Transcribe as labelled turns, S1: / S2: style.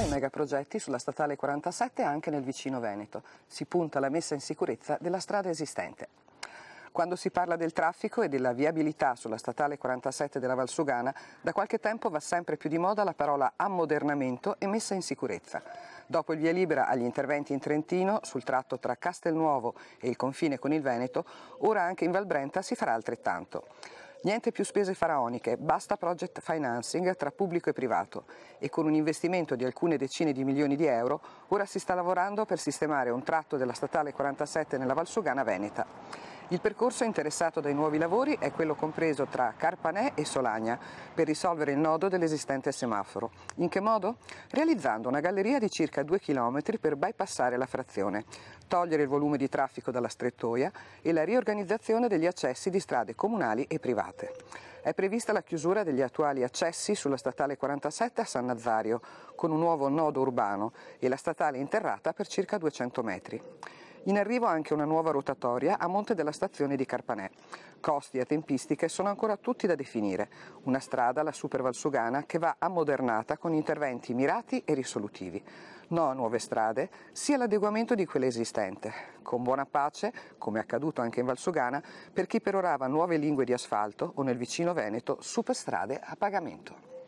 S1: sviluppa i megaprogetti sulla statale 47 anche nel vicino Veneto. Si punta alla messa in sicurezza della strada esistente. Quando si parla del traffico e della viabilità sulla statale 47 della Valsugana, da qualche tempo va sempre più di moda la parola ammodernamento e messa in sicurezza. Dopo il via libera agli interventi in Trentino, sul tratto tra Castelnuovo e il confine con il Veneto, ora anche in Valbrenta si farà altrettanto. Niente più spese faraoniche, basta project financing tra pubblico e privato e con un investimento di alcune decine di milioni di euro ora si sta lavorando per sistemare un tratto della statale 47 nella Valsugana Veneta. Il percorso interessato dai nuovi lavori è quello compreso tra Carpanè e Solagna per risolvere il nodo dell'esistente semaforo. In che modo? Realizzando una galleria di circa 2 km per bypassare la frazione, togliere il volume di traffico dalla strettoia e la riorganizzazione degli accessi di strade comunali e private. È prevista la chiusura degli attuali accessi sulla statale 47 a San Nazario, con un nuovo nodo urbano, e la statale interrata per circa 200 metri. In arrivo anche una nuova rotatoria a monte della stazione di Carpanè. Costi e tempistiche sono ancora tutti da definire. Una strada, la Supervalsugana, che va ammodernata con interventi mirati e risolutivi. No a nuove strade, sia sì l'adeguamento di quelle esistente, con buona pace, come accaduto anche in Valsugana, per chi perorava nuove lingue di asfalto o nel vicino Veneto superstrade a pagamento.